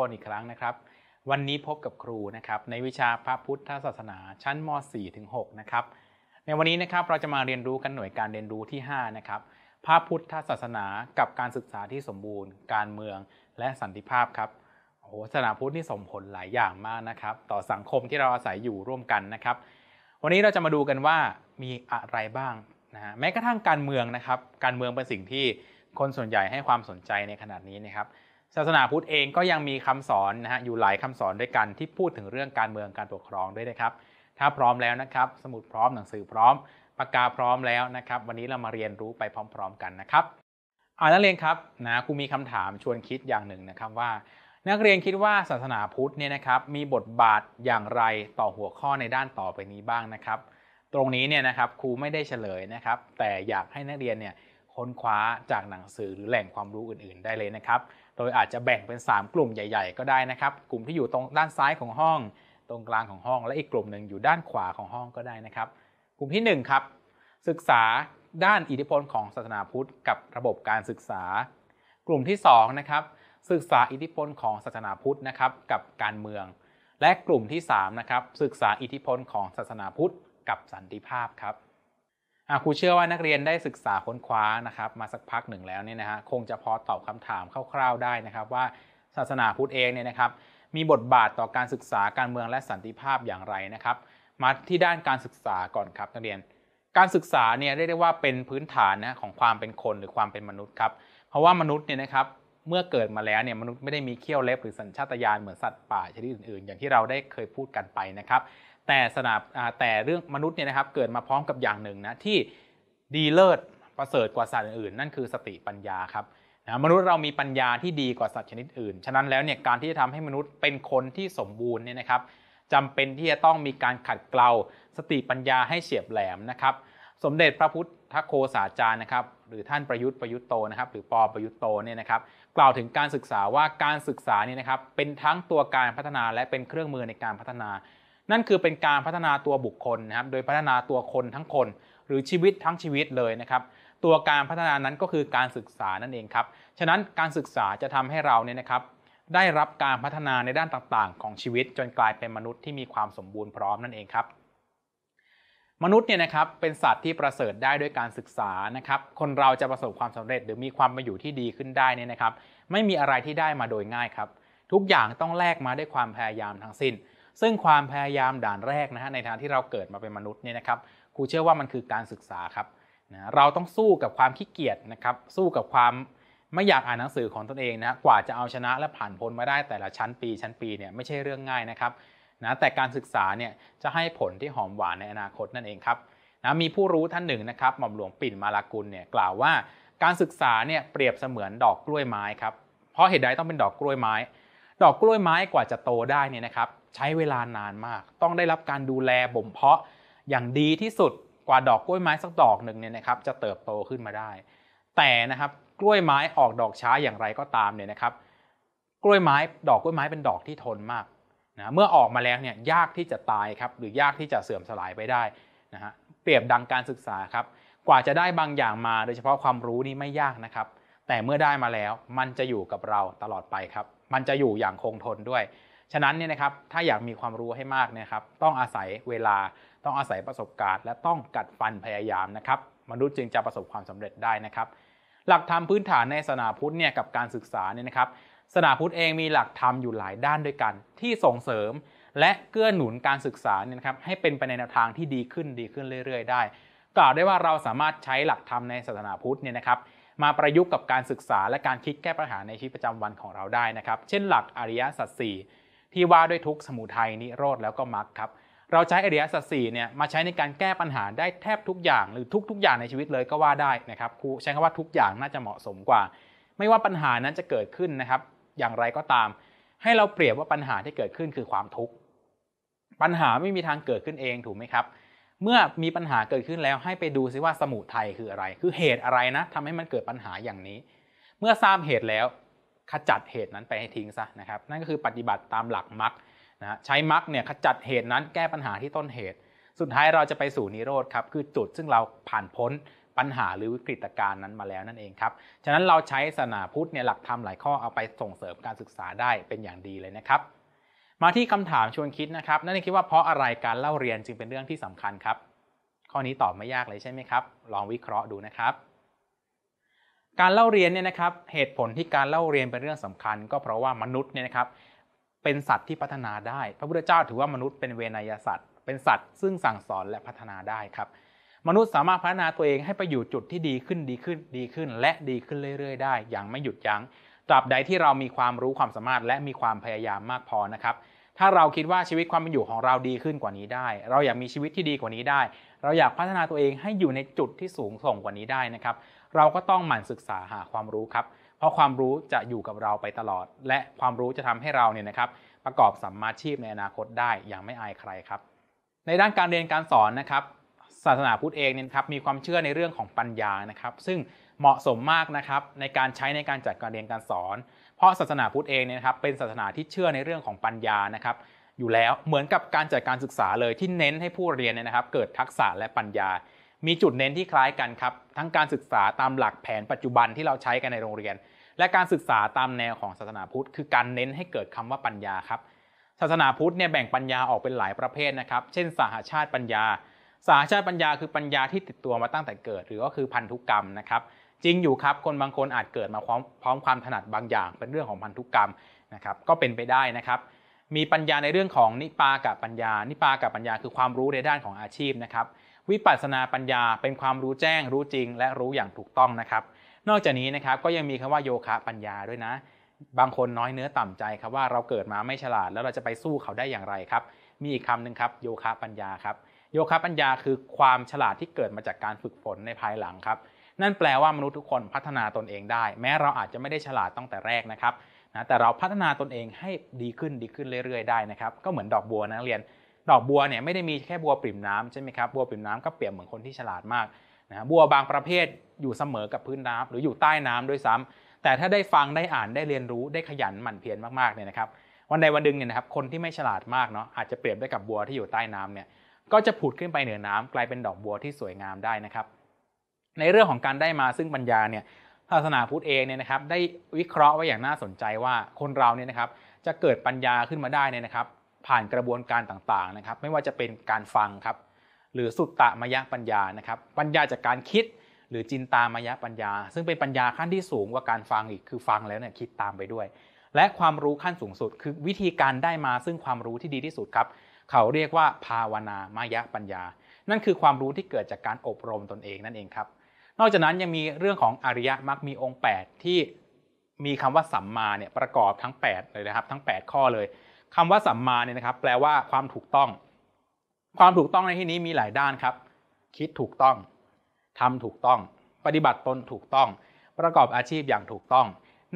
คนอีกครั้งนะครับ วันนี้พบกับครูนะครับ ในวิชาพระพุทธศาสนา ชั้นม .4 ถึง6นะครับในวันนี้นะครับเราจะมาเรียนรู้กันหน่วยการเรียนรู้ที่5นะครับพระพุทธศาสนากับการศึกษาที่สมบูรณ์ การเมืองและสันติภาพครับโอ้หศาสนาพุทธนี่ส่งผลหลายอย่างมากนะครับ ต่อสังคมที่เราอาศัยอยู่ร่วมกันนะครับ วันนี้เราจะมาดูกันว่ามีอะไรบ้างนะฮะแม้กระทั่งการเมืองนะครับ การเมืองเป็นสิ่งที่คนส่วนใหญ่ให้ความสนใจในขนาดนี้นะครับศาสนาพุทธเองก็ยังมีคำสอนนะฮะ อยู่หลายคำสอนด้วยกันที่พูดถึงเรื่องการเมืองการปกครองด้วยนะครับถ้าพร้อมแล้วนะครับ สมุดพร้อมหนังสือพร้อมปากกาพร้อมแล้วนะครับ วันนี้เรามาเรียนรู้ไปพร้อมๆกันนะครับอานักเรียนครับนะครูมีคำถามชวนคิดอย่างหนึ่งนะครับว่า นักเรียนคิดว่าศาสนาพุทธเนี่ยนะครับ มีบทบาทอย่างไรต่อหัวข้อในด้านต่อไปนี้บ้างนะครับ ตรงนี้เนี่ยนะครับครูไม่ได้เฉลยนะครับ แต่อยากให้นักเรียนเนี่ยค้นคว้าจากหนังสือหรือแหล่งความรู้อื่นๆ ได้เลยนะครับโดยอาจจะแบ่งเป็น 3 กลุ่มใหญ่ๆก็ได้นะครับ กลุ่มที่อยู่ตรงด้านซ้ายของห้อง ตรงกลางของห้อง และอีกกลุ่มหนึ่งอยู่ด้านขวาของห้องก็ได้นะครับ กลุ่มที่1ครับศึกษาด้านอิทธิพลของศาสนาพุทธ กับระบบการศึกษา กลุ่มที่2นะครับศึกษาอิทธิพลของศาสนาพุทธนะครับกับการเมือง และกลุ่มที่3นะครับศึกษาอิทธิพลของศาสนาพุทธกับสันติภาพครับาครูเชื่อว่านักเรียนได้ศึกษาค้นคว้านะครับมาสักพักหนึ่งแล้วเนี่ยนะฮะคงจะพอตอบคำถามคร่าว ๆ ได้นะครับ ว่าศาสนาพุทธเองเนี่ยนะครับมีบทบาทต่อการศึกษาการเมืองและสันติภาพอย่างไรนะครับมาที่ด้านการศึกษาก่อนครับ นักเรียน การศึกษาเนี่ยเรียกได้ว่าเป็นพื้นฐานนะของความเป็นคน หรือความเป็นมนุษย์ครับ เพราะว่ามนุษย์เนี่ยนะครับเมื่อเกิดมาแล้วเนี่ยมนุษย์ไม่ได้มีเขี้ยวเล็บหรือสัญชาตญาณเหมือนสัตว์ป่าชนิดอื่นๆอย่างที่เราได้เคยพูดกันไปนะครับแต่สนับแต่เรื่องมนุษย์เนี่ยนะครับเกิดมาพร้อมกับอย่างหนึ่งนะที่ดีเลิศประเสริฐกว่าสัตว์อื่นนั่นคือสติปัญญาครับนะมนุษย์เรามีปัญญาที่ดีกว่าสัตว์ชนิดอื่น ฉะนั้นแล้วเนี่ยการที่จะทำให้มนุษย์เป็นคนที่สมบูรณ์เนี่ยนะครับจำเป็นที่จะต้องมีการขัดเกลาสติปัญญาให้เฉียบแหลมนะครับสมเด็จพระพุทธโคสาจารย์นะครับหรือท่านประยุทธ์ประยุทธ์โตนะครับหรือปอประยุทธ์โตเนี่ยนะครับกล่าวถึงการศึกษาว่าการศึกษาเนี่ยนะครับเป็นทั้งตัวการพัฒนาและเป็นเครื่องมือในการพัฒนานั่นคือเป็นการพัฒนาตัวบุคคลนะครับ โดยพัฒนาตัวคนทั้งคน หรือชีวิตทั้งชีวิตเลยนะครับ ตัวการพัฒนานั้นก็คือการศึกษานั่นเองครับ ฉะนั้นการศึกษาจะทำให้เราเนี่ยนะครับ ได้รับการพัฒนาในด้านต่างๆ ของชีวิตจนกลายเป็นมนุษย์ ที่มีความสมบูรณ์พร้อมนั่นเองครับ มนุษย์เนี่ยนะครับเป็นสัตว์ที่ประเสริฐได้ด้วยการศึกษานะครับ คนเราจะประสบความสำเร็จ หรือมีความเป็นอยู่ที่ดีขึ้นได้เนี่ยนะครับไม่มีอะไรที่ได้มาโดยง่ายครับ ทุกอย่างต้องแลกมาด้วยความพยายามทั้งสิน้นซึ่งความพยายามด่านแรกนะฮะในทางที่เราเกิดมาเป็นมนุษย์เนี่ยนะครับ ครูเชื่อว่ามันคือการศึกษาครับนะเราต้องสู้กับความขี้เกียจนะครับ สู้กับความไม่อยากอ่านหนังสือของตนเองนะกว่าจะเอาชนะและผ่านพ้นมาได้แต่ละชั้นปี ชั้นปีเนี่ยไม่ใช่เรื่องง่ายนะครับ นะแต่การศึกษาเนี่ยจะให้ผลที่หอมหวานในอนาคตนั่นเองครับ นะมีผู้รู้ท่านหนึ่งนะครับหม่อมหลวงปิ่นมาลากุลเนี่ยกล่าวว่า การศึกษาเนี่ยเปรียบเสมือนดอกกล้วยไม้ครับ เพราะเหตุใดต้องเป็นดอกกล้วยไม้ ดอกกล้วยไม้กว่าจะโตได้เนี่ยนะครับใช้เวลานานมาก ต้องได้รับการดูแลบ่มเพาะอย่างดีที่สุดกว่าดอกกล้วยไม้สักดอกหนึ่งเนี่ยนะครับจะเติบโตขึ้นมาได้ แต่นะครับกล้วยไม้ออกดอกช้าอย่างไรก็ตามเนี่ยนะครับ กล้วยไม้ดอกกล้วยไม้เป็นดอกที่ทนมากนะเมื่อออกมาแล้วเนี่ยยากที่จะตายครับหรือยากที่จะเสื่อมสลายไปได้นะฮะเปรียบดังการศึกษาครับกว่าจะได้บางอย่างมาโดยเฉพาะความรู้นี่ไม่ยากนะครับ แต่เมื่อได้มาแล้วมันจะอยู่กับเราตลอดไปครับ มันจะอยู่อย่างคงทนด้วยฉะนั้นเนี่ยนะครับ ถ้าอยากมีความรู้ให้มากนะครับ ต้องอาศัยเวลา ต้องอาศัยประสบการณ์ และต้องกัดฟันพยายามนะครับ มนุษย์จึงจะประสบความสำเร็จได้นะครับ หลักธรรมพื้นฐานในศาสนาพุทธเนี่ยกับการศึกษาเนี่ยนะครับ ศาสนาพุทธเองมีหลักธรรมอยู่หลายด้านด้วยกัน ที่ส่งเสริม และเกื้อหนุนการศึกษาเนี่ยนะครับ ให้เป็นไปในแนวทางที่ดีขึ้นดีขึ้นเรื่อยๆ ได้ กล่าวได้ว่าเราสามารถใช้หลักธรรมในศาสนาพุทธเนี่ยนะครับ มาประยุกต์กับการศึกษา และการคิดแก้ปัญหาในชีวิตประจำวันของเราได้นะครับ เช่นหลักอริยสัจสี่ที่ว่าด้วยทุกสมุทัยนิโรธแล้วก็มรรคครับเราใช้อเดียสัจสี่เนี่ยมาใช้ในการแก้ปัญหาได้แทบทุกอย่าง หรือทุกทุกอย่างในชีวิตเลยก็ว่าได้นะครับครูใช้คำว่าทุกอย่างน่าจะเหมาะสมกว่า ไม่ว่าปัญหานั้นจะเกิดขึ้นนะครับ อย่างไรก็ตาม ให้เราเปรียบว่าปัญหาที่เกิดขึ้นคือความทุกข์ปัญหาไม่มีทางเกิดขึ้นเองถูกไหมครับ เมื่อมีปัญหาเกิดขึ้นแล้วให้ไปดูซิว่าสมุทัยคืออะไร คือเหตุอะไรนะทำให้มันเกิดปัญหาอย่างนี้ เมื่อทราบเหตุแล้วขจัดเหตุนั้นไปให้ทิ้งซะนะครับ นั่นก็คือปฏิบัติตามหลักมรคนะใช้มรคเนี่ยขจัดเหตุนั้นแก้ปัญหาที่ต้นเหตุ สุดท้ายเราจะไปสู่นิโรธครับคือจุดซึ่งเราผ่านพ้นปัญหาหรือวิกฤตการณ์นั้นมาแล้วนั่นเองครับฉะนั้นเราใช้ศาสนาพุทธเนี่ยหลักธรรมหลายข้อเอาไปส่งเสริมการศึกษาได้เป็นอย่างดีเลยนะครับ มาที่คำถามชวนคิดนะครับนั่นคิดว่าเพราะอะไรการเล่าเรียนจึงเป็นเรื่องที่สำคัญครับ ข้อนี้ตอบไม่ยากเลยใช่ไหมครับลองวิเคราะห์ดูนะครับการเล่าเรียนเนี่ยนะครับ เหตุผลที่การเล่าเรียนเป็นเรื่องสำคัญก็เพราะว่ามนุษย์เนี่ยนะครับ เป็นสัตว์ที่พัฒนาได้ พระพุทธเจ้าถือว่ามนุษย์เป็นเวนยสัตว์ เป็นสัตว์ซึ่งสั่งสอนและพัฒนาได้ครับ มนุษย์สามารถพัฒนาตัวเองให้ไปอยู่จุดที่ดีขึ้นดีขึ้นดีขึ้น และดีขึ้นเรื่อยๆได้อย่างไม่หยุดยัง้ง ตราบใดที่เรามีความรู้ความสามารถและมีความพยายามมากพอนะครับ ถ้าเราคิดว่าชีวิตความเป็นอยู่ของเราดีขึ้นกว่านี้ได้ เราอยากมีชีวิตที่ดีกว่านี้ได้ เราอยากพัฒนาตัวเองให้อยู่ในจุดที่สูงส่งกว่านี้ได้นะครับเราก็ต้องหมั่นศึกษาหาความรู้ครับ เพราะความรู้จะอยู่กับเราไปตลอด และความรู้จะทำให้เราเนี่ยนะครับ ประกอบสัมมาชีพในอนาคตได้อย่างไม่อายใครครับ ในด้านการเรียนการสอนนะครับศาสนาพุทธเองเนี่ยครับมีความเชื่อในเรื่องของปัญญานะครับ ซึ่งเหมาะสมมากนะครับในการใช้ในการจัดการเรียนการสอน เพราะศาสนาพุทธเองเนี่ยครับเป็นศาสนาที่เชื่อในเรื่องของปัญญานะครับ อยู่แล้วเหมือนกับการจัดการศึกษาเลย ที่เน้นให้ผู้เรียนเนี่ยนะครับ เกิดทักษะและปัญญามีจุดเน้นที่คล้ายกันครับทั้งการศึกษาตามหลักแผนปัจจุบันที่เราใช้กันในโรงเรียน และการศึกษาตามแนวของศาสนาพุทธ คือการเน้นให้เกิดคำว่าปัญญาครับศาสนาพุทธเนี่ยแบ่งปัญญาออกเป็นหลายประเภทนะครับ เช่นสหาชาติปัญญาสหาชาติปัญญาคือปัญญาที่ติดตัวมาตั้งแต่เกิดหรือก็คือพันธุกรรมนะครับ จริงอยู่ครับคนบางคนอาจเกิดมาพร้อมพร้อมความถนัดบางอย่าง เป็นเรื่องของพันธุกรรมนะครับ ก็เป็นไปได้นะครับ มีปัญญาในเรื่องของนิปากับปัญญา นิปากับปัญญาคือความรู้ในด้านของอาชีพนะครับวิปัสสนาปัญญาเป็นความรู้แจ้ง รู้จริง และรู้อย่างถูกต้องนะครับ นอกจากนี้นะครับก็ยังมีคำว่าโยคะปัญญาด้วยนะ บางคนน้อยเนื้อต่ำใจครับว่าเราเกิดมาไม่ฉลาดแล้วเราจะไปสู้เขาได้อย่างไรครับ มีอีกคำหนึ่งครับโยคะปัญญาครับ โยคะปัญญาคือความฉลาดที่เกิดมาจากการฝึกฝนในภายหลังครับ นั่นแปลว่ามนุษย์ทุกคนพัฒนาตนเองได้ แม้เราอาจจะไม่ได้ฉลาดตั้งแต่แรกนะครับนะแต่เราพัฒนาตนเองให้ดีขึ้นดีขึ้นเรื่อยๆ ได้นะครับก็เหมือนดอกบัวนะเรียนดอกบัวเนี่ยไม่ได้มีแค่ บัวปริ่มน้ำใช่ไหมครับ บัวปริ่มน้ำก็เปรียบเหมือนคนที่ฉลาดมากนะบัวบางประเภทอยู่เสมอกับพื้นน้ำหรืออยู่ใต้น้ำด้วยซ้ำ แต่ถ้าได้ฟังได้อ่านได้เรียนรู้ได้ขยันหมั่นเพียรมากๆเนี่ยนะครับ วันใดวันหนึ่งเนี่ยนะครับคนที่ไม่ฉลาดมากเนาะอาจจะเปรียบได้กับบัวที่อยู่ใต้น้ำเนี่ยก็จะผุดขึ้นไปเหนือน้ำ กลายเป็นดอกบัวที่สวยงามได้นะครับ ในเรื่องของการได้มาซึ่งปัญญาเนี่ยศาสนาพุทธเองเนี่ยนะครับ ได้วิเคราะห์ไว้อย่างน่าสนใจว่าคนเราเนี่ยนะครับจะเกิดปัญญาขึ้นมาได้เนี่ยนะครับผ่านกระบวนการต่างๆ นะครับไม่ว่าจะเป็นการฟังครับหรือสุตตะมยปัญญานะครับ ปัญญาจากการคิดหรือจินตามยปัญญา ซึ่งเป็นปัญญาขั้นที่สูงกว่าการฟังอีกคือฟังแล้วเนี่ยคิดตามไปด้วย และความรู้ขั้นสูงสุด คือวิธีการได้มาซึ่งความรู้ที่ดีที่สุดครับ เขาเรียกว่าภาวนามายปัญญา นั่นคือความรู้ที่เกิดจากการอบรมตนเองนั่นเองครับนอกจากนั้นยังมีเรื่องของอริยมรรคมีองค์ 8 ที่มีคำว่าสัมมาเนี่ยประกอบทั้ง8เลยนะครับทั้ง 8 ข้อเลยคำว่าสัมมาเนี่ยนะครับ แปลว่าความถูกต้อง ความถูกต้องในที่นี้มีหลายด้านครับ คิดถูกต้อง ทำถูกต้อง ปฏิบัติตนถูกต้อง ประกอบอาชีพอย่างถูกต้อง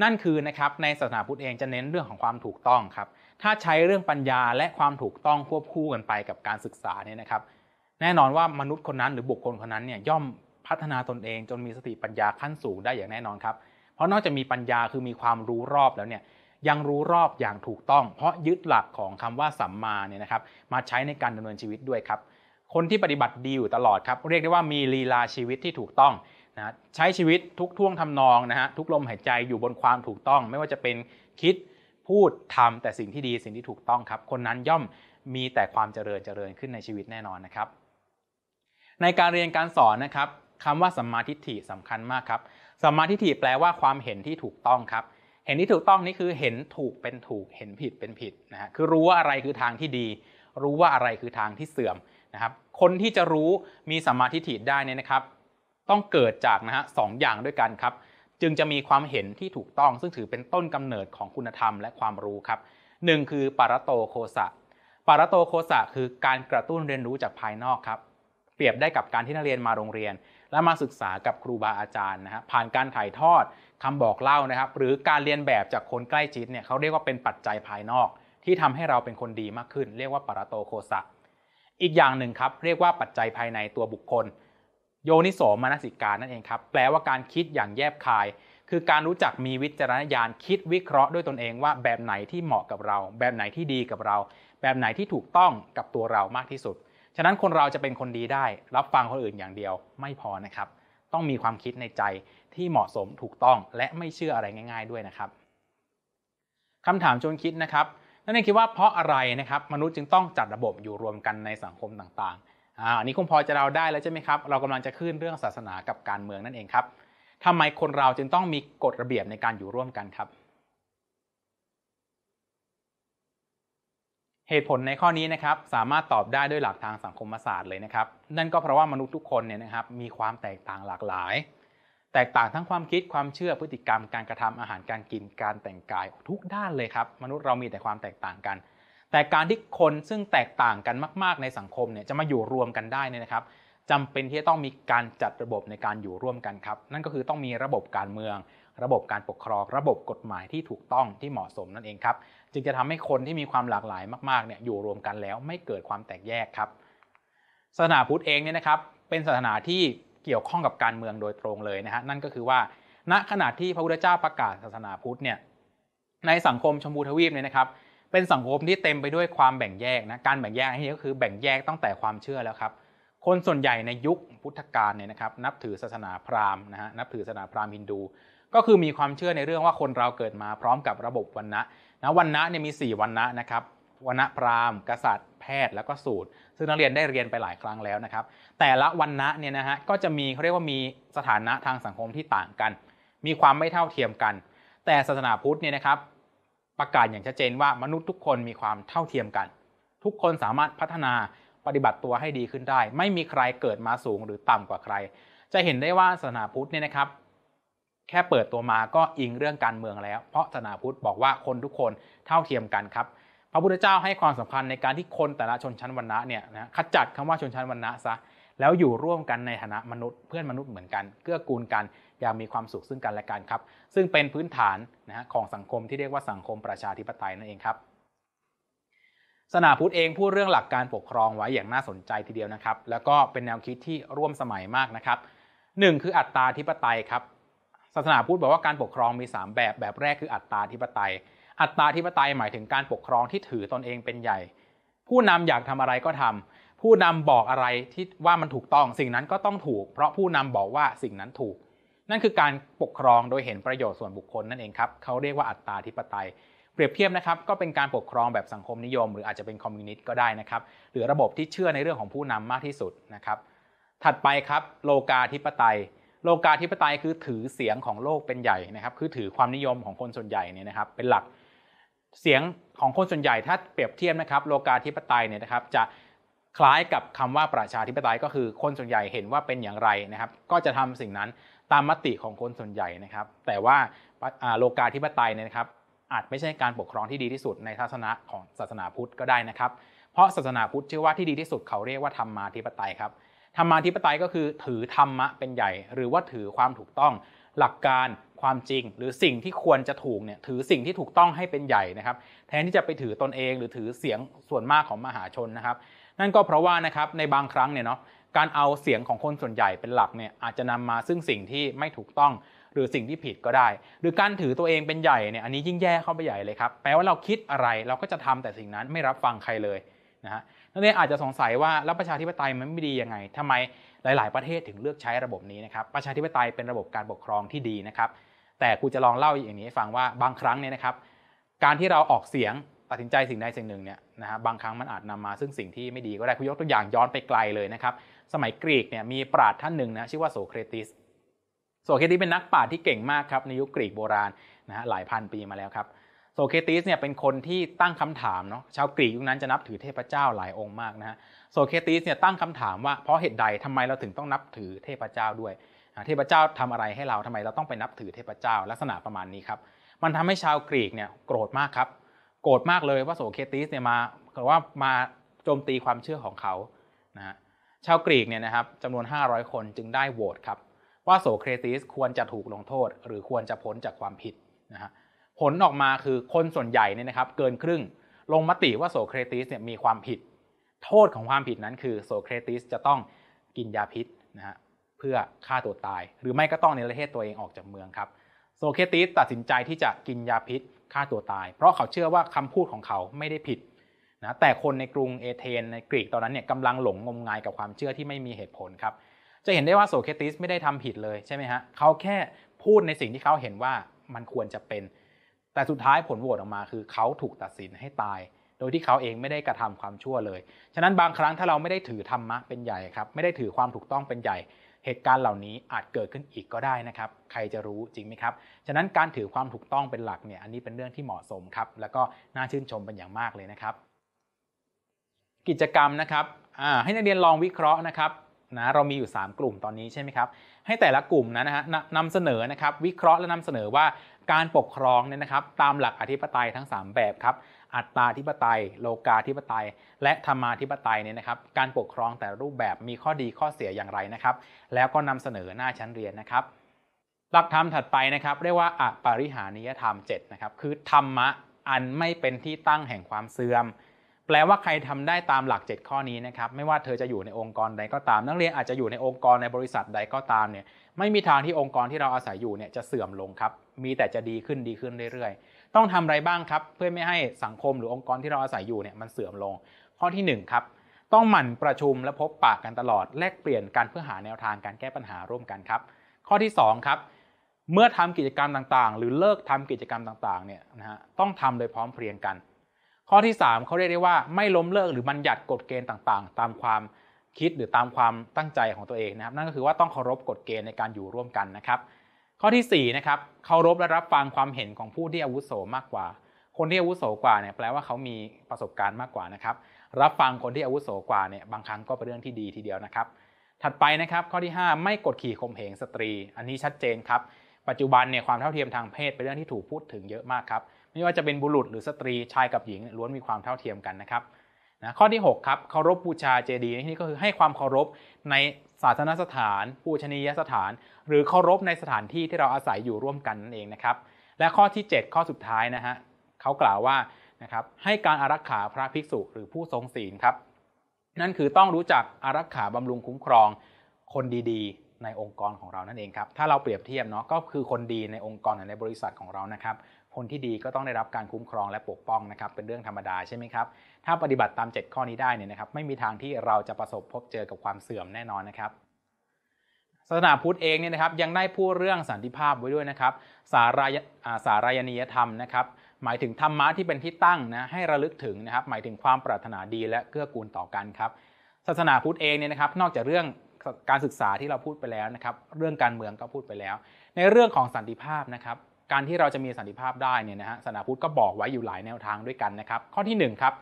นั่นคือนะครับในศาสนาพุทธเองจะเน้นเรื่องของความถูกต้องครับ ถ้าใช้เรื่องปัญญาและความถูกต้องควบคู่กันไปกับการศึกษาเนี่ยนะครับ แน่นอนว่ามนุษย์คนนั้นหรือบุคคลคนนั้นเนี่ยย่อมพัฒนาตนเองจนมีสติปัญญาขั้นสูงได้อย่างแน่นอนครับ เพราะนอกจากมีปัญญาคือมีความรู้รอบแล้วเนี่ยยังรู้รอบอย่างถูกต้อง เพราะยึดหลักของคำว่าสัมมาเนี่ยนะครับ มาใช้ในการดำเนินชีวิตด้วยครับ คนที่ปฏิบัติดีอยู่ตลอดครับเรียกได้ว่ามีลีลาชีวิตที่ถูกต้องนะใช้ชีวิตทุกท่วงทำนองนะฮะทุกลมหายใจอยู่บนความถูกต้อง ไม่ว่าจะเป็นคิดพูดทำแต่สิ่งที่ดีสิ่งที่ถูกต้องครับ คนนั้นย่อมมีแต่ความเจริญเจริญขึ้นในชีวิตแน่นอนนะครับ ในการเรียนการสอนนะครับคำว่าสัมมาทิฏฐิสำคัญมากครับสัมมาทิฏฐิแปลว่าความเห็นที่ถูกต้องครับเห็นที่ถูกต้องนี่คือเห็นถูกเป็นถูกเห็นผิดเป็นผิดนะฮะคือรู้ว่าอะไรคือทางที่ดี รู้ว่าอะไรคือทางที่เสื่อมนะครับ คนที่จะรู้มีสมาทิถีดได้นี่นะครับ ต้องเกิดจากนะฮะสองอย่างด้วยกันครับจึงจะมีความเห็นที่ถูกต้อง ซึ่งถือเป็นต้นกำเนิดของคุณธรรมและความรู้ครับหนึ่งคือปรโตโคสะปรโตโคสะคือการกระตุ้นเรียนรู้จากภายนอกครับ เปรียบได้กับการที่นักเรียนมาโรงเรียน และมาศึกษากับครูบาอาจารย์นะฮะผ่านการถ่ายทอดคำบอกเล่านะครับ หรือการเรียนแบบจากคนใกล้ชิดเนี่ยเขาเรียกว่าเป็นปัจจัยภายนอกที่ทำให้เราเป็นคนดีมากขึ้น เรียกว่าปรโตโคสะอีกอย่างหนึ่งครับเรียกว่าปัจจัยภายในตัวบุคคล โยนิโสมนสิการนั่นเองครับแปลว่าการคิดอย่างแยบคาย คือการรู้จักมีวิจารณญาณคิดวิเคราะห์ด้วยตนเองว่าแบบไหนที่เหมาะกับเรา แบบไหนที่ดีกับเรา แบบไหนที่ถูกต้องกับตัวเรามากที่สุด ฉะนั้นคนเราจะเป็นคนดีได้ รับฟังคนอื่นอย่างเดียวไม่พอนะครับต้องมีความคิดในใจที่เหมาะสมถูกต้องและไม่เชื่ออะไรง่ายๆด้วยนะครับคำถามชวนคิดนะครับนั่นเองคิดว่าเพราะอะไรนะครับ มนุษย์จึงต้องจัดระบบอยู่รวมกันในสังคมต่างๆ อ่านี้คงพอจะเราได้แล้วใช่ไหมครับ เรากำลังจะขึ้นเรื่องศาสนากับการเมืองนั่นเองครับทำไมคนเราจึงต้องมีกฎระเบียบในการอยู่ร่วมกันครับ เหตุผลในข้อนี้นะครับ สามารถตอบได้ด้วยหลักทางสังคมศาสตร์เลยนะครับ นั่นก็เพราะว่ามนุษย์ทุกคนเนี่ยนะครับมีความแตกต่างหลากหลายแตกต่างทั้งความคิดความเชื่อพฤติกรรม การกระทำอาหารการกินการแต่งกายทุกด้านเลยครับ มนุษย์เรามีแต่ความแตกต่างกัน แต่การที่คนซึ่งแตกต่างกันมาก ๆ ในสังคมเนี่ย จะมาอยู่รวมกันได้นี่นะครับจำเป็นที่จะต้องมีการจัดระบบในการอยู่ร่วมกันครับนั่นก็คือต้องมีระบบการเมือง ระบบการปกครอง ระบบกฎหมายที่ถูกต้องที่เหมาะสมนั่นเองครับ จึงจะทำให้คนที่มีความหลากหลายมาก ๆ เนี่ยอยู่รวมกันแล้ว ไม่เกิดความแตกแยกครับศาสนาพุทธเองเนี่ยนะครับเป็นศาสนาที่เกี่ยวข้องกับการเมืองโดยตรงเลยนะฮะนั่นก็คือว่าณขณะที่พระพุทธเจ้าประกาศศาสนาพุทธเนี่ยในสังคมชมพูทวีปเนี่ยนะครับ เป็นสังคมที่เต็มไปด้วยความแบ่งแยกนะ การแบ่งแยกที่ก็คือแบ่งแยกตั้งแต่ความเชื่อแล้วครับคนส่วนใหญ่ในยุคพุทธกาลเนี่ยนะครับ นับถือศาสนาพราหมณ์นะฮะนับถือศาสนาพราหมณ์ฮินดูก็คือมีความเชื่อในเรื่องว่าคนเราเกิดมาพร้อมกับระบบวันนะนะวันนะเนี่ยมี 4วันนะนะครับวันนะพราหมณ์กษัตริย์พทย์ แล้วก็สูตร ซึ่งนักเรียนได้เรียนไปหลายครั้งแล้วนะครับ แต่ละวันณะเนี่ยนะฮะ ก็จะมีเขาเรียกว่ามีสถานะทางสังคมที่ต่างกัน มีความไม่เท่าเทียมกัน แต่ศาสนาพุทธเนี่ยนะครับ ประกาศอย่างชัดเจนว่ามนุษย์ทุกคนมีความเท่าเทียมกัน ทุกคนสามารถพัฒนาปฏิบัติตัวให้ดีขึ้นได้ ไม่มีใครเกิดมาสูงหรือต่ำกว่าใคร จะเห็นได้ว่าศาสนาพุทธเนี่ยนะครับ แค่เปิดตัวมาก็อิงเรื่องการเมืองแล้ว เพราะศาสนาพุทธบอกว่าคนทุกคนเท่าเทียมกันครับพระพุทธเจ้าให้ความสำคัญในการที่คนแต่ละชนชั้นวรรณะเนี่ยนะขจัดคำว่าชนชั้นวรรณะซะ แล้วอยู่ร่วมกันในฐานะมนุษย์ เพื่อนมนุษย์เหมือนกัน เกื้อกูลกันอย่างมีความสุขซึ่งกันและกันครับซึ่งเป็นพื้นฐานนะฮะของสังคมที่เรียกว่าสังคมประชาธิปไตยนั่นเองครับศาสนาพุทธเองพูดเรื่องหลักการปกครองไว้อย่างน่าสนใจทีเดียวนะครับ แล้วก็เป็นแนวคิดที่ร่วมสมัยมากนะครับหนึ่งคืออัตตาธิปไตยครับ ศาสนาพุทธบอกว่าการปกครองมี 3 แบบแบบแรกคืออัตตาธิปไตยอัตราธิปไตยหมายถึงการปกครองที่ถือตอนเองเป็นใหญ่ ผู้นำอยากทำอะไรก็ทำ ผู้นำบอกอะไรที่ว่ามันถูกต้องสิ่งนั้นก็ต้องถูก เพราะผู้นำบอกว่าสิ่งนั้นถูก นั่นคือการปกครองโดยเห็นประโยชน์ส่วนบุคคลนั่นเองครับเขาเรียกว่าอัตราธิปไตย เปรียบเทียบนะครับ ก็เป็นการปกครองแบบสังคมนิยม หรืออาจจะเป็นคอมมิวนิสต์ก็ได้นะครับ หรือระบบที่เชื่อในเรื่องของผู้นำมากที่สุดนะครับ ถัดไปครับ โลกาธิปไตย โลกาธิปไตยคือถือเสียงของโลกเป็นใหญ่นะครับ คือถือความนิยมของคนส่วนใหญ่เนี่ยนะครับ เป็นหลักเสียงของคนส่วนใหญ่ถ้าเปรียบเทียบนะครับโลกาธิปไตยเนี่ยนะครับ จะคล้ายกับคำว่าประชาธิปไตยก็คือคนส่วนใหญ่เห็นว่าเป็นอย่างไรนะครับก็จะทำสิ่งนั้นตามมติของคนส่วนใหญ่นะครับ แต่ว่าโลกาธิปไตยเนี่ยนะครับอาจไม่ใช่การปกครองที่ดีที่สุดในศาสนาของศาสนาพุทธก็ได้นะครับ เพราะศาสนาพุทธเชื่อว่าที่ดีที่สุด เขาเรียกว่าธรรมมาธิปไตยครับธรรมมาธิปไตยก็คือถือธรรมะเป็นใหญ่ หรือว่าถือความถูกต้องหลักการความจริงหรือสิ่งที่ควรจะถูกเนี่ยถือสิ่งที่ถูกต้องให้เป็นใหญ่นะครับ แทนที่จะไปถือตนเองหรือถือเสียงส่วนมากของมหาชนนะครับนั่นก็เพราะว่านะครับในบางครั้งเนี่ยเนาะการเอาเสียงของคนส่วนใหญ่เป็นหลักเนี่ยอาจจะนำมาซึ่งสิ่งที่ไม่ถูกต้องหรือสิ่งที่ผิดก็ได้หรือการถือตัวเองเป็นใหญ่เนี่ยอันนี้ยิ่งแย่เข้าไปใหญ่เลยครับแปลว่าเราคิดอะไรเราก็จะทำแต่สิ่งนั้นไม่รับฟังใครเลยนะฮะนันเอีอาจจะสงสัยว่ารัฐประชาธิปไตยมันไม่ดียังไง ทำไมหลายๆประเทศถึงเลือกใช้ระบบนี้นะครับ ประชาธิปไตยเป็นระบบการปกครองที่ดีนะครับ แต่คูจะลองเล่าอย่างนี้ให้ฟังว่าบางครั้งเนี่ยนะครับ การที่เราออกเสียงตัดสินใจสิ่งใดสิ่งหนึ่งเนี่ยนะฮะบางครั้งมันอาจนำมาซึ่งสิ่งที่ไม่ดีก็ได้คุณยกตัวอย่างย้อนไปไกลเลยนะครับ สมัยกรีกเนี่ยมีปราชญ์ท่านหนึ่งนะชื่อว่าโสเครติส โสเครติสเป็นนักปราชญ์ที่เก่งมากครับในยุคกรีกโบราณนะฮะหลายพันปีมาแล้วครับ โสเครติสเนี่ยเป็นคนที่ตั้งคำถามเนาะ ชาวกรีกยุคนั้นจะนับถือเทพเจ้าหลายองค์มากนะฮะโซเคติสเนี่ยตั้งคำถามว่าเพราะเหตุใดทำไมเราถึงต้องนับถือเทพเจ้าด้วย เทพเจ้าทำอะไรให้เราทำไมเราต้องไปนับถือเทพเจ้า ลักษณะประมาณนี้ครับ มันทำให้ชาวกรีกเนี่ยโกรธมากครับ โกรธมากเลยว่าโซเคติสเนี่ยมารือว่ามาโจมตีความเชื่อของเขานะะชาวกรีกเนี่ยนะครับจำนวน 500 คนจึงได้โหวตครับว่าโสเครติสควรจะถูกลงโทษ หรือควรจะพ้นจากความผิดนะฮะ ผลออกมาคือคนส่วนใหญ่เนี่ยนะครับเกินครึ่ง ลงมติว่าโสเครติสเนี่ยมีความผิดโทษของความผิดนั้นคือโซเครติสจะต้องกินยาพิษนะฮะเพื่อฆ่าตัวตาย หรือไม่ก็ต้องในประเทศตัวเองออกจากเมืองครับโซเครติสตัดสินใจที่จะกินยาพิษฆ่าตัวตาย เพราะเขาเชื่อว่าคำพูดของเขาไม่ได้ผิดนะแต่คนในกรุงเอเธนในกรีกตอนนั้นเนี่ยกำลังหลงงมงายกับความเชื่อที่ไม่มีเหตุผลครับจะเห็นได้ว่าโซเครติสไม่ได้ทำผิดเลยใช่ไหมฮะเขาแค่พูดในสิ่งที่เขาเห็นว่ามันควรจะเป็น แต่สุดท้ายผลโหวตออกมาคือเขาถูกตัดสินให้ตายโดยที่เขาเองไม่ได้กระทำความชั่วเลย ฉะนั้นบางครั้งถ้าเราไม่ได้ถือธรรมะเป็นใหญ่ครับ ไม่ได้ถือความถูกต้องเป็นใหญ่ เหตุการณ์เหล่านี้อาจเกิดขึ้นอีกก็ได้นะครับ ใครจะรู้จริงไหมครับ ฉะนั้นการถือความถูกต้องเป็นหลักเนี่ย อันนี้เป็นเรื่องที่เหมาะสมครับ แล้วก็น่าชื่นชมเป็นอย่างมากเลยนะครับ กิจกรรมนะครับให้นักเรียนลองวิเคราะห์นะครับ นะเรามีอยู่ 3 กลุ่มตอนนี้ใช่ไหมครับ ให้แต่ละกลุ่มนะฮะนำเสนอนะครับวิเคราะห์และนำเสนอว่าการปกครองเนี่ยนะครับตามหลักอธิปไตยทั้ง 3 แบบครับอัตตาธิปไตย โลกาธิปไตย และธรรมาธิปไตยเนี่ยนะครับการปกครองแต่รูปแบบมีข้อดีข้อเสียอย่างไรนะครับ แล้วก็นำเสนอหน้าชั้นเรียนนะครับ หลักธรรมถัดไปนะครับ เรียกว่าอปริหานิยธรรม7นะครับคือธรรมะอันไม่เป็นที่ตั้งแห่งความเสื่อมแปลว่าใครทำได้ตามหลัก 7 ข้อนี้นะครับไม่ว่าเธอจะอยู่ในองค์กรใดก็ตามนักเรียนอาจจะอยู่ในองค์กรในบริษัทใดก็ตามเนี่ยไม่มีทางที่องค์กรที่เราอาศัยอยู่เนี่ยจะเสื่อมลงครับมีแต่จะดีขึ้นดีขึ้นเรื่อยๆต้องทำอะไรบ้างครับ เพื่อไม่ให้สังคมหรือองค์กรที่เราอาศัยอยู่เนี่ยมันเสื่อมลง ข้อที่1ครับต้องหมั่นประชุมและพบปะกันตลอด แลกเปลี่ยนกันเพื่อหาแนวทางการแก้ปัญหาร่วมกันครับ ข้อที่2ครับเมื่อทำกิจกรรมต่างๆ หรือเลิกทำกิจกรรมต่าง ๆเนี่ยนะฮะต้องทำโดยพร้อมเพรียงกัน ข้อที่ 3เขาเรียกได้ว่าไม่ล้มเลิก หรือบัญญัติกฎเกณฑ์ต่างๆ ตามความคิดหรือตามความตั้งใจของตัวเองนะครับนั่นก็คือว่าต้องเคารพกฎเกณฑ์ในการอยู่ร่วมกันนะครับข้อที่4นะครับเคารพและรับฟังความเห็นของผู้ที่อาวุโสมากกว่า คนที่อาวุโสกว่าเนี่ยแปลว่าเขามีประสบการณ์มากกว่านะครับรับฟังคนที่อาวุโสกว่าเนี่ยบางครั้งก็เป็นเรื่องที่ดีทีเดียวนะครับ ถัดไปนะครับข้อที่ 5 ไม่กดขี่ข่มเหงสตรี อันนี้ชัดเจนครับปัจจุบันเนี่ยความเท่าเทียมทางเพศเป็นเรื่องที่ถูกพูดถึงเยอะมากครับไม่ว่าจะเป็นบุรุษหรือสตรีชายกับหญิงล้วนมีความเท่าเทียมกันนะครับนะข้อที่6ครับเคารพบูชาเจดีย์นี่ก็คือให้ความเคารพในศาสนสถานปูชนียสถาน หรือเคารพในสถานที่ที่เราอาศัยอยู่ร่วมกันนั่นเองนะครับ และข้อที่ 7 ข้อสุดท้ายนะฮะเขากล่าวว่านะครับให้การอารักขาพระภิกษุหรือผู้ทรงศีลครับ นั่นคือต้องรู้จักอารักขาบำรุงคุ้มครองคนดีๆ ในองค์กรของเรานั่นเองครับ ถ้าเราเปรียบเทียบเนาะก็คือคนดีในองค์กรในบริษัทของเรานะครับคนที่ดีก็ต้องได้รับการคุ้มครองและปกป้องนะครับ เป็นเรื่องธรรมดาใช่ไหมครับถ้าปฏิบัติตาม7ข้อนี้ได้เนี่ยนะครับ ไม่มีทางที่เราจะประสบพบเจอกับความเสื่อมแน่นอนนะครับ ศาสนาพุทธเองเนี่ยนะครับ ยังได้พูดเรื่องสันติภาพไว้ด้วยนะครับ สารายสารายนิยธรรมนะครับ หมายถึงธรรมะที่เป็นที่ตั้งนะให้ระลึกถึงนะครับ หมายถึงความปรารถนาดีและเกื้อกูลต่อกันครับ ศาสนาพุทธเองเนี่ยนะครับ นอกจากเรื่องการศึกษาที่เราพูดไปแล้วนะครับ เรื่องการเมืองก็พูดไปแล้ว ในเรื่องของสันติภาพนะครับการที่เราจะมีสันติภาพได้เนี่ยนะฮะ ศาสนาพุทธก็บอกไว้อยู่หลายแนวทางด้วยกันนะครับ ข้อที่ 1 ครับ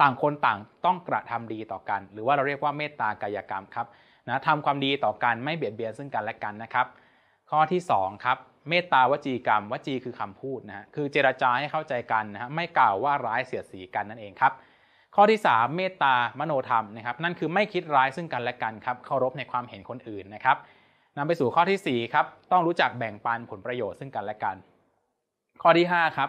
ต่างคนต่างต้องกระทำดีต่อกัน หรือว่าเราเรียกว่าเมตตากายกรรมครับ นะทำความดีต่อกัน ไม่เบียดเบียนซึ่งกันและกันนะครับ ข้อที่2ครับ เมตตาวจีกรรม วจี คือคำพูดนะฮะคือเจรจาให้เข้าใจกันนะฮะ ไม่กล่าวว่าร้ายเสียดสีกันนั่นเองครับ ข้อที่ 3 เมตตามโนธรรมนะครับ นั่นคือไม่คิดร้ายซึ่งกันและกันครับ เคารพในความเห็นคนอื่นนะครับนำไปสู่ข้อที่4ครับ ต้องรู้จักแบ่งปันผลประโยชน์ซึ่งกันและกัน ข้อที่5ครับ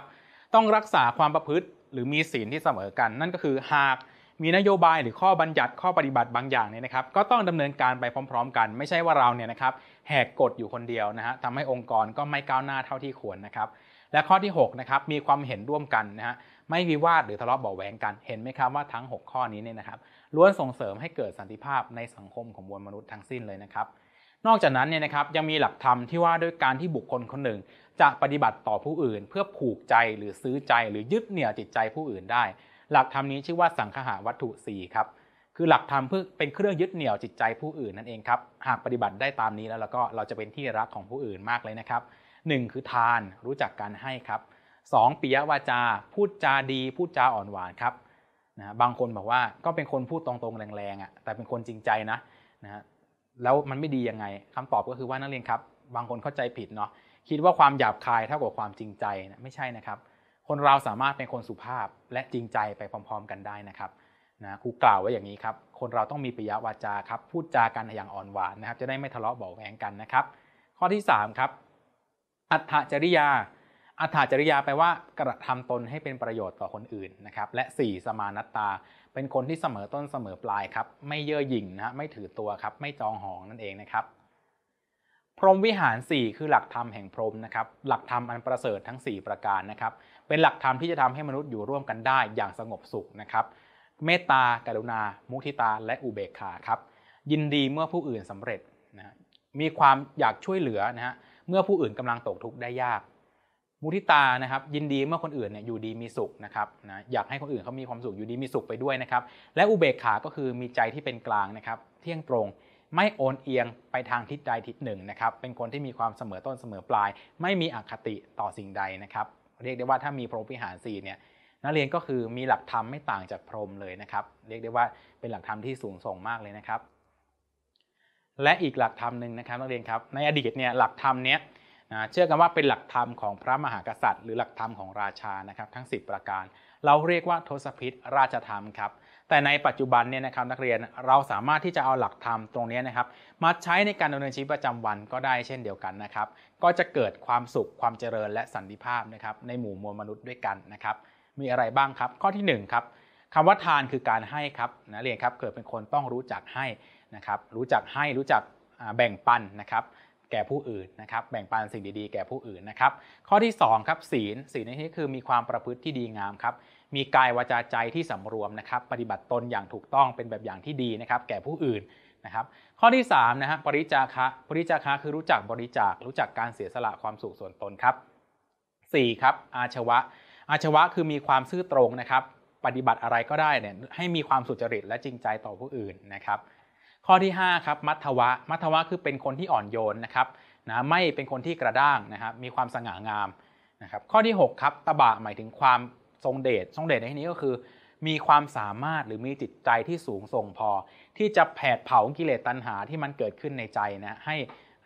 ต้องรักษาความประพฤติ หรือมีศีลที่เสมอกัน นั่นก็คือหากมีนโยบายหรือข้อบัญญัติข้อปฏิบัติบางอย่างเนี่ยนะครับ ก็ต้องดำเนินการไปพร้อมๆกัน ไม่ใช่ว่าเราเนี่ยนะครับแหกกฎอยู่คนเดียวนะฮะทำให้องค์กรก็ไม่ก้าวหน้าเท่าที่ควรนะครับ และข้อที่6นะครับ มีความเห็นร่วมกันนะฮะ ไม่วิวาทหรือทะเลาะเบาแหวงกัน เห็นไหมครับว่าทั้ง 6 ข้อนี้เนี่ยนะครับ ล้วนส่งเสริมให้เกิดสันติภาพในสังคมของมวลมนุษย์ทั้งสิ้นเลยนะครับนอกจากนั้นเนี่ยนะครับยังมีหลักธรรมที่ว่าด้วยการที่บุคคลคนหนึ่งจะปฏิบัติต่อผู้อื่นเพื่อผูกใจหรือซื้อใจหรือยึดเหนี่ยวจิตใจผู้อื่นได้ หลักธรรมนี้ชื่อว่าสังคหาวัตถุ 4ครับคือหลักธรรมเพื่อเป็นเครื่องยึดเหนี่ยวจิตใจผู้อื่นนั่นเองครับหากปฏิบัติได้ตามนี้แล้วเราก็เราจะเป็นที่รักของผู้อื่นมากเลยนะครับ 1 คือทานรู้จักการให้ครับ 2. ปิยวาจา พูดจาดี พูดจาอ่อนหวานครับนะบางคนบอกว่าก็เป็นคนพูดตรงๆแรงๆอ่ะแต่เป็นคนจริงใจนะนะแล้วมันไม่ดียังไง คำตอบก็คือว่านักเรียนครับบางคนเข้าใจผิดเนาะคิดว่าความหยาบคายเท่ากับความจริงใจนะไม่ใช่นะครับ คนเราสามารถเป็นคนสุภาพและจริงใจไปพร้อมๆกันได้นะครับนะครูกล่าวไว้อย่างนี้ครับคนเราต้องมีปิยวาจาครับพูดจากันอย่างอ่อนหวานนะครับ จะได้ไม่ทะเลาะเบาแหวงกันนะครับ ข้อที่3ครับอัตจริยา อัตจริยาแปลว่ากระทำตนให้เป็นประโยชน์ต่อคนอื่นนะครับและ4สมานัตตาเป็นคนที่เสมอต้นเสมอปลายครับ ไม่เย่อหยิ่งนะไม่ถือตัวครับไม่จองหองนั่นเองนะครับ พรหมวิหาร 4 คือหลักธรรมแห่งพรหมนะครับหลักธรรมอันประเสริฐทั้ง 4 ประการนะครับเป็นหลักธรรมที่จะทำให้มนุษย์อยู่ร่วมกันได้อย่างสงบสุขนะครับเมตตากรุณา มุทิตาและอุเบกขาครับยินดีเมื่อผู้อื่นสำเร็จนะมีความอยากช่วยเหลือนะฮะเมื่อผู้อื่นกำลังตกทุกข์ได้ยากมุทิตา นะครับ ยินดีเมื่อคนอื่นเนี่ยอยู่ดีมีสุขนะครับ นะ อยากให้คนอื่นเขามีความสุข อยู่ดีมีสุขไปด้วยนะครับ และอุเบกขา ก็คือมีใจที่เป็นกลางนะครับ เที่ยงตรง ไม่โอนเอียงไปทางทิศใดทิศหนึ่งนะครับ เป็นคนที่มีความเสมอต้นเสมอปลาย ไม่มีอคติต่อสิ่งใดนะครับ เรียกได้ว่าถ้ามีพรหมวิหารสี่เนี่ย นักเรียนก็คือมีหลักธรรมไม่ต่างจากพรหมเลยนะครับ เรียกได้ว่าเป็นหลักธรรมที่สูงส่งมากเลยนะครับ และอีกหลักธรรมหนึ่งนะครับนักเรียนครับ ในอดีตเนี่ยหลักธรรมเนี้ยนะเชื่อกันว่าเป็นหลักธรรมของพระมหากษัตริย์หรือหลักธรรมของราชานะครับ ทั้ง 10 ประการ เราเรียกว่าทศพิธราชธรรมครับแต่ในปัจจุบันเนี่ยนะครับนักเรียนเราสามารถที่จะเอาหลักธรรมตรงนี้นะครับ มาใช้ในการดำเนินชีวิตประจำวันก็ได้เช่นเดียวกันนะครับ ก็จะเกิดความสุขความเจริญและสันติภาพนะครับในหมู่มวลมนุษย์ด้วยกันนะครับ มีอะไรบ้างครับข้อที่1ครับคำว่าทานคือการให้ครับนักเรียนครับเกิดเป็นคนต้องรู้จักให้นะครับ รู้จักให้รู้จักแบ่งปันนะครับแก่ผู้อื่นนะครับ แบ่งปันสิ่งดีๆ แก่ผู้อื่นนะครับ ข้อที่ 2 ครับศีลศีลในที่คือมีความประพฤติที่ดีงามครับมีกายวาจาใจที่สารวมนะครับ ปฏิบัติตนอย่างถูกต้องเป็นแบบอย่างที่ดีนะครับ แก่ผู้อื่นนะครับ ข้อที่3นะฮะบริจาคะบริจาคะคือรู้จักบริจาครู้จักการเสียสละความสุขส่วนตนครับ 4 ครับ อาชวะ อาชวะคือมีความซื่อตรงนะครับ ปฏิบัติอะไรก็ได้เนี่ยให้มีความสุจริตและจริงใจต่อผู้อื่นนะครับข้อที่ 5 ครับมัทวะมัทวะ คือเป็นคนที่อ่อนโยนนะครับนะไม่เป็นคนที่กระด้างนะครับ มีความสง่างามนะครับ ข้อที่ 6 ครับตบะหมายถึงความทรงเดชทรงเดชในที่นี้ก็คือ มีความสามารถหรือมีจิตใจที่สูงส่งพอ ที่จะแผดเผา กิเลสตัณหาที่มันเกิดขึ้นในใจนะให้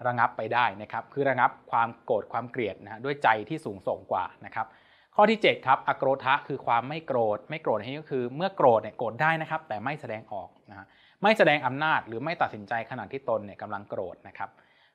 ระงับไปได้นะครับ คือระงับความโกรธความเกลียดนะด้วยใจที่สูงส่งกว่านะครับ ข้อที่ 7 ครับอโกรธะคือความไม่โกรธไม่โกรธในที่ก็คือ เมื่อโกรธเนี่ยโกรธได้นะครับ แต่ไม่แสดงออกนะัะไม่แสดงอำนาจหรือไม่ตัดสินใจขณะที่ตนเนี่ยกำลังโกรธนะครับ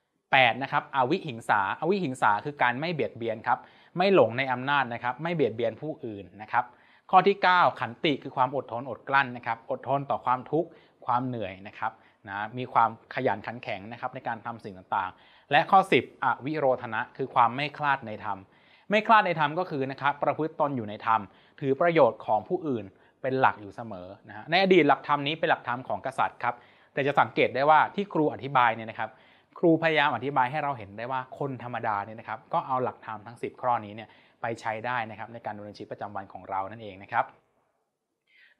8นะครับอวิหิงสาอวิหิงสาคือการไม่เบียดเบียนครับไม่หลงในอำนาจนะครับไม่เบียดเบียนผู้อื่นนะครับข้อที่ 9 ขันติคือความอดทนอดกลั้นนะครับอดทนต่อความทุกข์ความเหนื่อยนะครับนะมีความขยันขันแข็งนะครับในการทำสิ่งต่างๆ และข้อ 10อวิโรธนะคือความไม่คลาดในธรรม ไม่คลาดในธรรมก็คือนะครับประพฤติตนอยู่ในธรรมถือประโยชน์ของผู้อื่นเป็นหลักอยู่เสมอนะฮะในอดีตหลักธรรมนี้เป็นหลักธรรมของกษัตริย์ครับ แต่จะสังเกตได้ว่าที่ครูอธิบายเนี่ยนะครับ ครูพยายามอธิบายให้เราเห็นได้ว่าคนธรรมดาเนี่ยนะครับ ก็เอาหลักธรรมทั้ง 10ข้อนี้เนี่ยไปใช้ได้นะครับในการดำเนินชีวิตประจำวันของเรานั่นเองนะครับ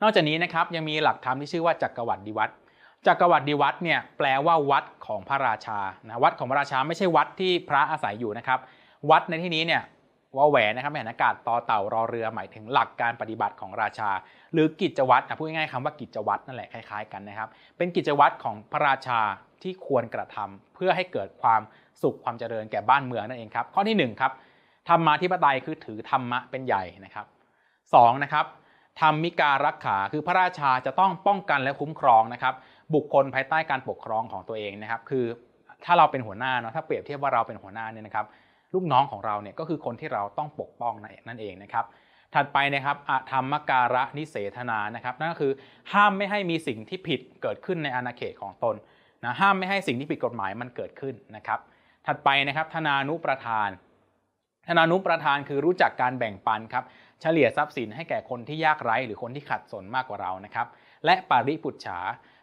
นอกจากนี้นะครับยังมีหลักธรรมที่ชื่อว่า จักรวรรดิวัตรจักรวรรดิวัตรเนี่ยแปลว่าวัดของพระราชานะวัดของพระราชาไม่ใช่วัดที่พระอาศัยอยู่นะครับ วัดในที่นี้เนี่ยว่าแหวนนะครับแหวนอากาศต่อเต่ารอเรือหมายถึงหลักการปฏิบัติของราชา หรือกิจวัตรนะพูดง่ายๆคำว่ากิจวัตรนั่นแหละคล้ายๆ กันนะครับ เป็นกิจวัตรของพระราชาที่ควรกระทำ เพื่อให้เกิดความสุขความเจริญแก่บ้านเมืองนั่นเองครับ ข้อที่1ครับธรรมมาธิปไตยคือถือธรรมะเป็นใหญ่นะครับ2นะครับธรรมมิการักขาคือพระราชาจะต้องป้องกันและคุ้มครองนะครับ บุคคลภายใต้การปกครองของตัวเองนะครับ คือถ้าเราเป็นหัวหน้าเนาะถ้าเปรียบเทียบว่าเราเป็นหัวหน้าเนี่ยนะครับลูกน้องของเราเนี่ยก็คือคนที่เราต้องปกป้องนั่นเองนะครับ ถัดไปนะครับอธรรมการะนิเสธนานะครับนั่นก็คือห้ามไม่ให้มีสิ่งที่ผิดเกิดขึ้นในอาณาเขตของตนนะห้ามไม่ให้สิ่งที่ผิดกฎหมายมันเกิดขึ้นนะครับ ถัดไปนะครับ ธนานุประทาน ธนานุประทานคือรู้จักการแบ่งปันครับเฉลี่ยทรัพย์สินให้แก่คนที่ยากไร้ หรือคนที่ขัดสนมากกว่าเรานะครับ และปริปุจฉา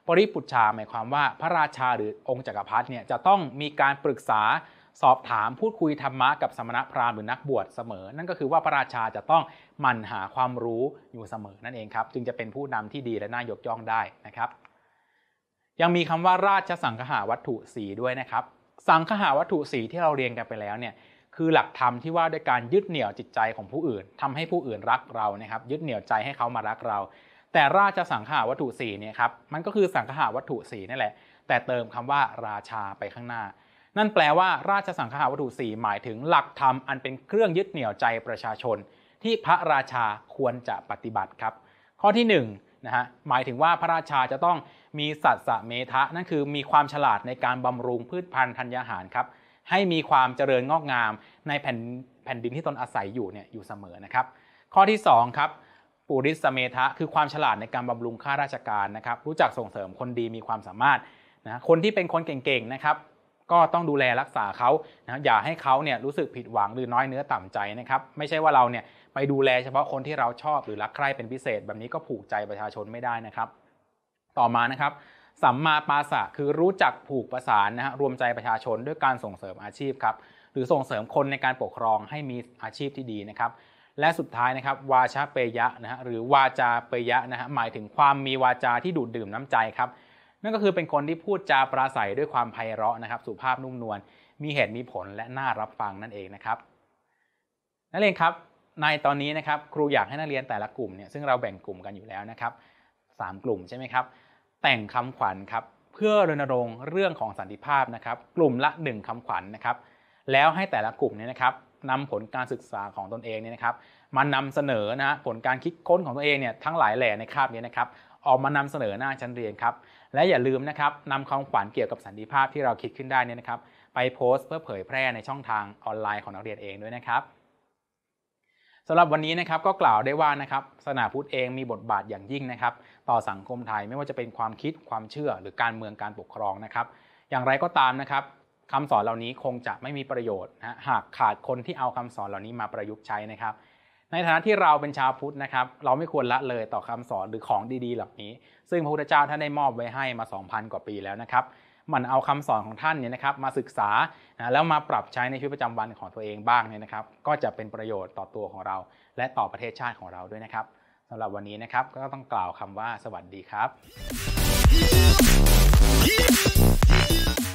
ปริปุจฉาหมายความว่าพระราชาหรือองค์จกักรพรรดิเนี่ยจะต้องมีการปรึกษาสอบถามพูดคุยธรรมะกับ สมณพราหมณ์หรือนักบวชเสมอ นั่นก็คือว่าพระราชาจะต้องหมั่นหาความรู้อยู่เสมอนั่นเองครับจึงจะเป็นผู้นำที่ดีและน่ายกย่องได้นะครับ ยังมีคำว่าราชสังคหาวัตถุสีด้วยนะครับ สังคหาวัตถุสีที่เราเรียนกันไปแล้วเนี่ยคือหลักธรรมที่ว่า ด้วยการยึดเหนี่ยวจิตใจของผู้อื่น ทำให้ผู้อื่นรักเรานะครับ ยึดเหนี่ยวใจให้เขามารักเรา แต่ราชสังขาวัตถุสีเนี่ยครับมันก็คือสังขาวัตถุสีนี่แหละแต่เติมคำว่าราชาไปข้างหน้านั่นแปลว่าราชสังฆาวัตถุสี่หมายถึงหลักธรรมอันเป็นเครื่องยึดเหนี่ยวใจประชาชน ที่พระราชาควรจะปฏิบัติครับ ข้อที่1นะฮะหมายถึงว่าพระราชาจะต้องมีสัตสะเมทะนั่นคือมีความฉลาดในการบำรุงพืชพันธุ์ธัญญาหารครับให้มีความเจริญงอกงามในแผ่นแผ่นดินที่ตนอาศัยอยู่เนี่ยอยู่เสมอนะครับ ข้อที่ 2 ครับปุริสเมทะคือความฉลาดในการบำรุงข้าราชการนะครับ รู้จักส่งเสริมคนดีมีความสามารถนะคนที่เป็นคนเก่งๆนะครับก็ต้องดูแลรักษาเขานะอย่าให้เขาเนี่ย รู้สึกผิดหวังหรือน้อยเนื้อต่ำใจนะครับ ไม่ใช่ว่าเรา เนี่ย ไปดูแลเฉพาะคนที่เราชอบหรือรักใคร่เป็นพิเศษ แบบนี้ก็ผูกใจประชาชนไม่ได้นะครับ ต่อมา นะครับ สัมมาปาสะ คือรู้จักผูกประสาน นะฮะรวมใจประชาชนด้วยการส่งเสริมอาชีพครับ หรือส่งเสริมคนในการปกครองให้มีอาชีพที่ดีนะครับ และสุดท้ายนะครับ วาชาเปยะ นะฮะหรือวาจาเปยะนะฮะหมายถึงความมีวาจาที่ดูดดื่มน้ำใจครับนั่นก็คือเป็นคนที่พูดจาปราศัยด้วยความไพเราะนะครับสุภาพนุ่มนวลมีเหตุมีผลและน่ารับฟังนั่นเองนะครับ นักเรียนครับในตอนนี้นะครับ ครูอยากให้นักเรียนแต่ละกลุ่มเนี่ยซึ่งเราแบ่งกลุ่มกันอยู่แล้วนะครับสามกลุ่มใช่ไหมครับ แต่งคำขวัญครับ เพื่อรณรงค์เรื่องของสันติภาพนะครับ กลุ่มละหนึ่งคำขวัญนะครับ แล้วให้แต่ละกลุ่มเนี่ยนะครับนำผลการศึกษาของตนเองเนี่ยนะครับมานำเสนอนะผลการคิดค้นของตัวเองเนี่ยทั้งหลายแหล่ในคาบนี้นะครับ ออกมานำเสนอหน้าชั้นเรียนครับ และอย่าลืมนะครับนำควมขวัญเกี่ยวกับสันติภาพที่เราคิดขึ้นได้เนี่ยนะครับ ไปโพสต์เพื่อเผยแพร่ในช่องทางออนไลน์ของนักเรียนเองด้วยนะครับสำหรับวันนี้นะครับก็กล่าวได้ว่านะครับศาสนาพุทธเองมีบทบาทอย่างยิ่งนะครับ ต่อสังคมไทยไม่ว่าจะเป็นความคิดความเชื่อ หรือการเมืองการปกครองนะครับ อย่างไรก็ตามนะครับคำสอนเหล่านี้คงจะไม่มีประโยชน์นะหากขาดคนที่เอาคำสอนเหล่านี้มาประยุกต์ใช้นะครับ ในฐานะที่เราเป็นชาวพุทธนะครับ เราไม่ควรละเลยต่อคำสอนหรือของดีๆเหล่านี้ ซึ่งพระพุทธเจ้าท่านได้มอบไว้ให้มา 2,000 กว่าปีแล้วนะครับมันเอาคำสอนของท่านเนี่ยนะครับมาศึกษานะแล้วมาปรับใช้ในชีวิตประจำวันของตัวเองบ้างเนี่ยนะครับก็จะเป็นประโยชน์ต่อตัวของเราและต่อประเทศชาติของเราด้วยนะครับสำหรับวันนี้นะครับก็ต้องกล่าวคำว่าสวัสดีครับ